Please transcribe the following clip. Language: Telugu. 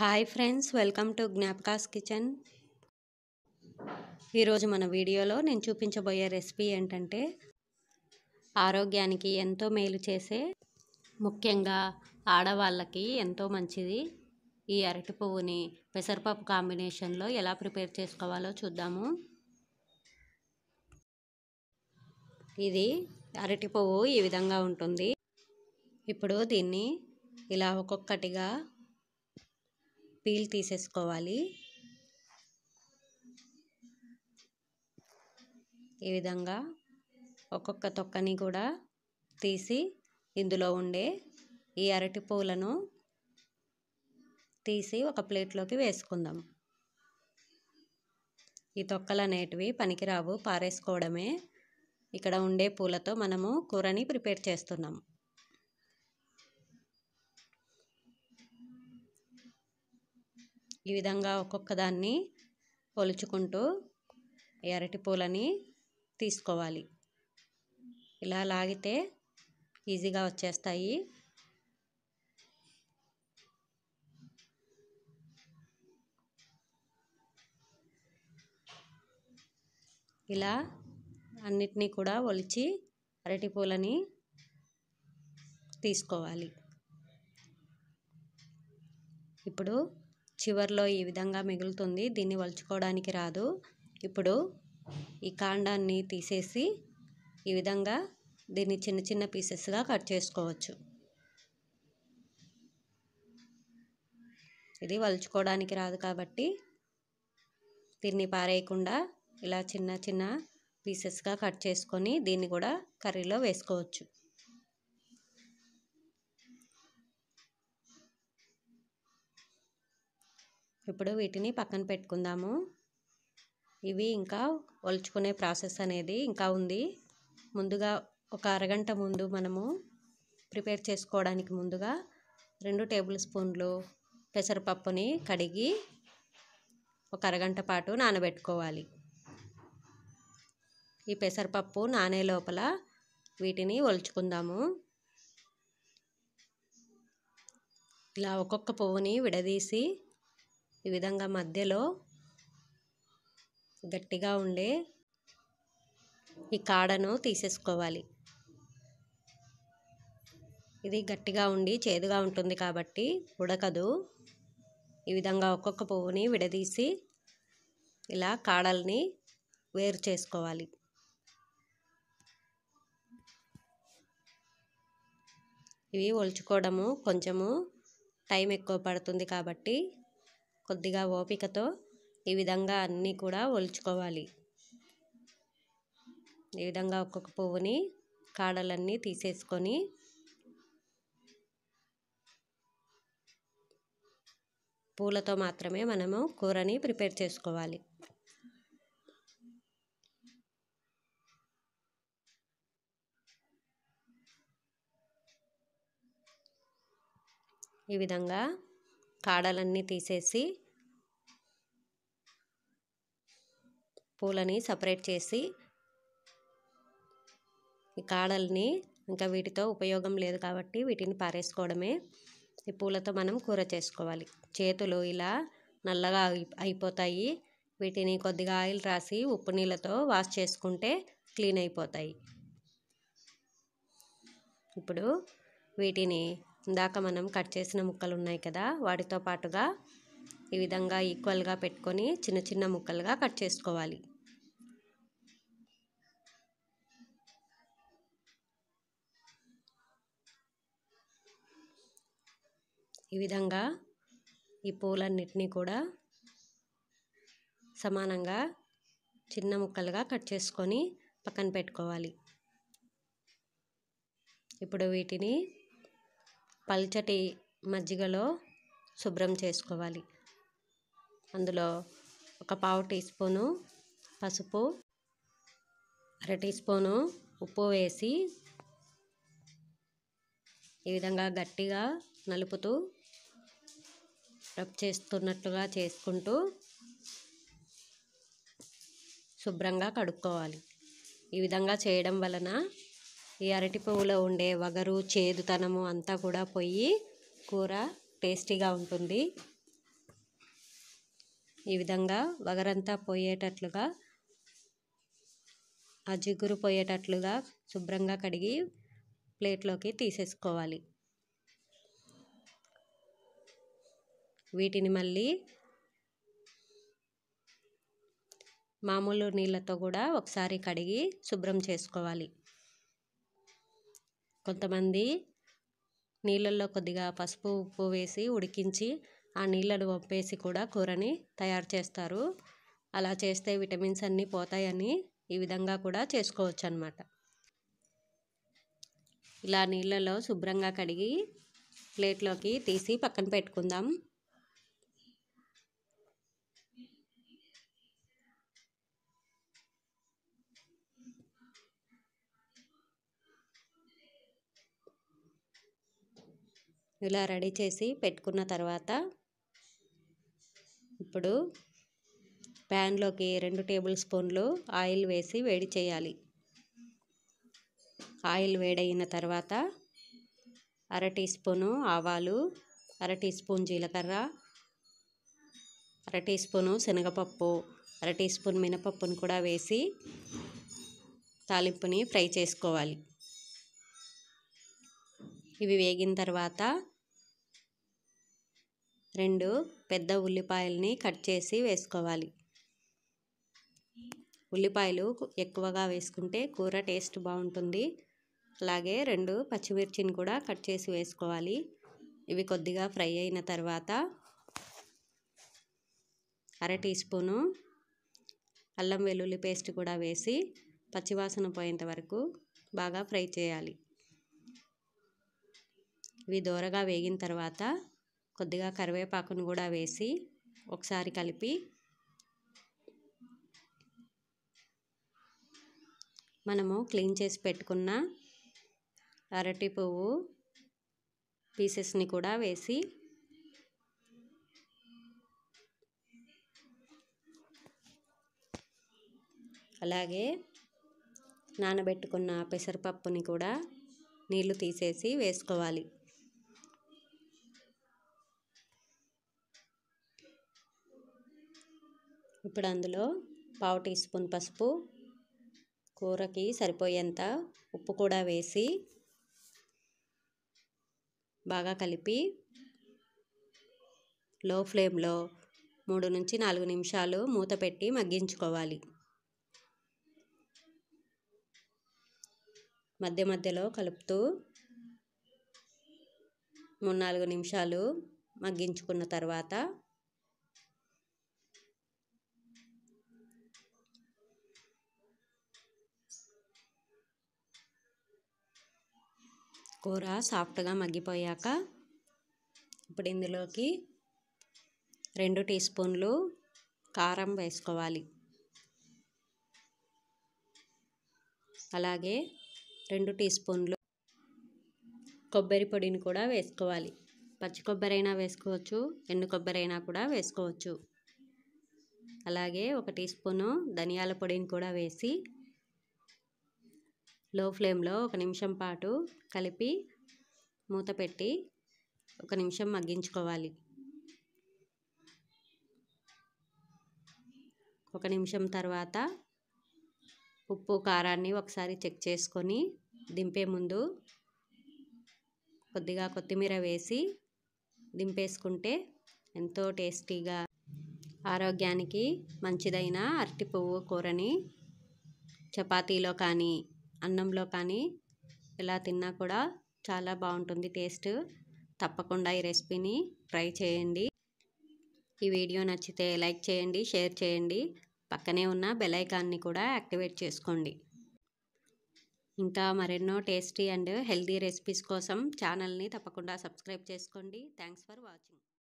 హాయ్ ఫ్రెండ్స్ వెల్కమ్ టు జ్ఞాపకాస్ కిచెన్ ఈరోజు మన వీడియోలో నేను చూపించబోయే రెసిపీ ఏంటంటే ఆరోగ్యానికి ఎంతో మేలు చేసే ముఖ్యంగా ఆడవాళ్ళకి ఎంతో మంచిది ఈ అరటి పువ్వుని పెసరపప్పు కాంబినేషన్లో ఎలా ప్రిపేర్ చేసుకోవాలో చూద్దాము ఇది అరటి పువ్వు ఈ విధంగా ఉంటుంది ఇప్పుడు దీన్ని ఇలా ఒక్కొక్కటిగా పీల్ తీసేసుకోవాలి ఈ విధంగా ఒక్కొక్క తొక్కని కూడా తీసి ఇందులో ఉండే ఈ అరటి పూలను తీసి ఒక ప్లేట్లోకి వేసుకుందాం ఈ తొక్కలు అనేటివి పనికిరావు పారేసుకోవడమే ఇక్కడ ఉండే పూలతో మనము కూరని ప్రిపేర్ చేస్తున్నాం ఈ విధంగా ఒక్కొక్క దాన్ని ఒలుచుకుంటూ అరటి పూలని తీసుకోవాలి ఇలా లాగితే ఈజీగా వచ్చేస్తాయి ఇలా అన్నిటినీ కూడా ఒలిచి అరటి పూలని తీసుకోవాలి ఇప్పుడు చివరిలో ఈ విధంగా మిగులుతుంది దీన్ని వలుచుకోవడానికి రాదు ఇప్పుడు ఈ కాండాన్ని తీసేసి ఈ విధంగా దీన్ని చిన్న చిన్న పీసెస్గా కట్ చేసుకోవచ్చు ఇది వలుచుకోవడానికి రాదు కాబట్టి దీన్ని పారేయకుండా ఇలా చిన్న చిన్న పీసెస్గా కట్ చేసుకొని దీన్ని కూడా కర్రీలో వేసుకోవచ్చు ఇప్పుడు వీటిని పక్కన పెట్టుకుందాము ఇవి ఇంకా ఒలుచుకునే ప్రాసెస్ అనేది ఇంకా ఉంది ముందుగా ఒక అరగంట ముందు మనము ప్రిపేర్ చేసుకోవడానికి ముందుగా రెండు టేబుల్ స్పూన్లు పెసరపప్పుని కడిగి ఒక అరగంట పాటు నానబెట్టుకోవాలి ఈ పెసరపప్పు నానే లోపల వీటిని ఒలుచుకుందాము ఇలా ఒక్కొక్క పువ్వుని విడదీసి ఈ విధంగా మధ్యలో గట్టిగా ఉండే ఈ కాడను తీసేసుకోవాలి ఇది గట్టిగా ఉండి చేదుగా ఉంటుంది కాబట్టి ఉడకదు ఈ విధంగా ఒక్కొక్క పువ్వుని విడదీసి ఇలా కాడల్ని వేరు చేసుకోవాలి ఇవి ఒలుచుకోవడము కొంచెము టైం ఎక్కువ పడుతుంది కాబట్టి కొద్దిగా ఓపికతో ఈ విధంగా అన్నీ కూడా ఒలుచుకోవాలి ఈ విధంగా ఒక్కొక్క పువ్వుని కాడలన్నీ తీసేసుకొని పూలతో మాత్రమే మనము కూరని ప్రిపేర్ చేసుకోవాలి ఈ విధంగా కాడలన్నీ తీసేసి పూలని సపరేట్ చేసి ఈ కాడల్ని ఇంకా వీటితో ఉపయోగం లేదు కాబట్టి వీటిని పారేసుకోవడమే ఈ పూలతో మనం కూర చేసుకోవాలి చేతులు ఇలా నల్లగా అయిపోతాయి వీటిని కొద్దిగా ఆయిల్ రాసి ఉప్పు నీళ్ళతో వాష్ చేసుకుంటే క్లీన్ అయిపోతాయి ఇప్పుడు వీటిని ఇందాక మనం కట్ చేసిన ముక్కలు ఉన్నాయి కదా వాటితో పాటుగా ఈ విధంగా ఈక్వల్గా పెట్టుకొని చిన్న చిన్న ముక్కలుగా కట్ చేసుకోవాలి ఈ విధంగా ఈ పూలన్నిటినీ కూడా సమానంగా చిన్న ముక్కలుగా కట్ చేసుకొని పక్కన పెట్టుకోవాలి ఇప్పుడు వీటిని పల్చటి మజ్జిగలో శుభ్రం చేసుకోవాలి అందులో ఒక పావు టీ స్పూను పసుపు అర టీ స్పూను ఉప్పు వేసి ఈ విధంగా గట్టిగా నలుపుతూ రబ్ చేస్తున్నట్లుగా చేసుకుంటూ శుభ్రంగా కడుక్కోవాలి ఈ విధంగా చేయడం వలన ఈ అరటి పువ్వులో ఉండే వగరు చేదుతనము అంతా కూడా పోయి కూర టేస్టీగా ఉంటుంది ఈ విధంగా వగరంతా పోయేటట్లుగా ఆ జిగురు పోయేటట్లుగా శుభ్రంగా కడిగి ప్లేట్లోకి తీసేసుకోవాలి వీటిని మళ్ళీ మామూలు నీళ్ళతో కూడా ఒకసారి కడిగి శుభ్రం చేసుకోవాలి కొంతమంది నీళ్ళల్లో కొద్దిగా పసుపు ఉప్పు వేసి ఉడికించి ఆ నీళ్ళను వంపేసి కూడా కూరని తయారు చేస్తారు అలా చేస్తే విటమిన్స్ అన్నీ పోతాయని ఈ విధంగా కూడా చేసుకోవచ్చు అనమాట ఇలా నీళ్ళలో శుభ్రంగా కడిగి ప్లేట్లోకి తీసి పక్కన పెట్టుకుందాం ఇలా రెడీ చేసి పెట్టుకున్న తర్వాత ఇప్పుడు ప్యాన్లోకి రెండు టేబుల్ స్పూన్లు ఆయిల్ వేసి వేడి చేయాలి ఆయిల్ వేడైన తర్వాత అర టీ స్పూను ఆవాలు అర టీ స్పూన్ జీలకర్ర అర టీ స్పూను శనగపప్పు అర టీ స్పూన్ మినపప్పును కూడా వేసి తాలింపుని ఫ్రై చేసుకోవాలి ఇవి వేగిన తర్వాత రెండు పెద్ద ఉల్లిపాయల్ని కట్ చేసి వేసుకోవాలి ఉల్లిపాయలు ఎక్కువగా వేసుకుంటే కూర టేస్ట్ బాగుంటుంది అలాగే రెండు పచ్చిమిర్చిని కూడా కట్ చేసి వేసుకోవాలి ఇవి కొద్దిగా ఫ్రై అయిన తర్వాత అర టీ స్పూను అల్లం వెల్లుల్లి పేస్ట్ కూడా వేసి పచ్చివాసన పోయేంత వరకు బాగా ఫ్రై చేయాలి ఇవి దోరగా వేగిన తర్వాత కొద్దిగా కరివేపాకును కూడా వేసి ఒకసారి కలిపి మనము క్లీన్ చేసి పెట్టుకున్న అరటి పువ్వు పీసెస్ని కూడా వేసి అలాగే నానబెట్టుకున్న పెసరపప్పుని కూడా నీళ్లు తీసేసి వేసుకోవాలి ఇప్పుడు అందులో పావు టీ స్పూన్ పసుపు కూరకి సరిపోయేంత ఉప్పు కూడా వేసి బాగా కలిపి లో ఫ్లేమ్లో మూడు నుంచి నాలుగు నిమిషాలు మూత పెట్టి మగ్గించుకోవాలి మధ్య మధ్యలో కలుపుతూ మూడు నాలుగు నిమిషాలు మగ్గించుకున్న తర్వాత కూర సాఫ్ట్గా మగ్గిపోయాక ఇప్పుడు ఇందులోకి రెండు టీ స్పూన్లు కారం వేసుకోవాలి అలాగే రెండు టీ స్పూన్లు కొబ్బరి పొడిని కూడా వేసుకోవాలి పచ్చి కొబ్బరి అయినా వేసుకోవచ్చు ఎండు కొబ్బరి అయినా కూడా వేసుకోవచ్చు అలాగే ఒక టీ స్పూను ధనియాల పొడిని కూడా వేసి లో ఫ్లేమ్లో ఒక నిమిషం పాటు కలిపి మూత పెట్టి ఒక నిమిషం మగ్గించుకోవాలి ఒక నిమిషం తర్వాత ఉప్పు కారాన్ని ఒకసారి చెక్ చేసుకొని దింపే ముందు కొద్దిగా కొత్తిమీర వేసి దింపేసుకుంటే ఎంతో టేస్టీగా ఆరోగ్యానికి మంచిదైన అరటి పువ్వు కూరని చపాతీలో కానీ అన్నంలో కానీ ఎలా తిన్నా కూడా చాలా బాగుంటుంది టేస్ట్ తప్పకుండా ఈ రెసిపీని ట్రై చేయండి ఈ వీడియో నచ్చితే లైక్ చేయండి షేర్ చేయండి పక్కనే ఉన్న బెలైకాన్ని కూడా యాక్టివేట్ చేసుకోండి ఇంకా మరెన్నో టేస్టీ అండ్ హెల్తీ రెసిపీస్ కోసం ఛానల్ని తప్పకుండా సబ్స్క్రైబ్ చేసుకోండి థ్యాంక్స్ ఫర్ వాచింగ్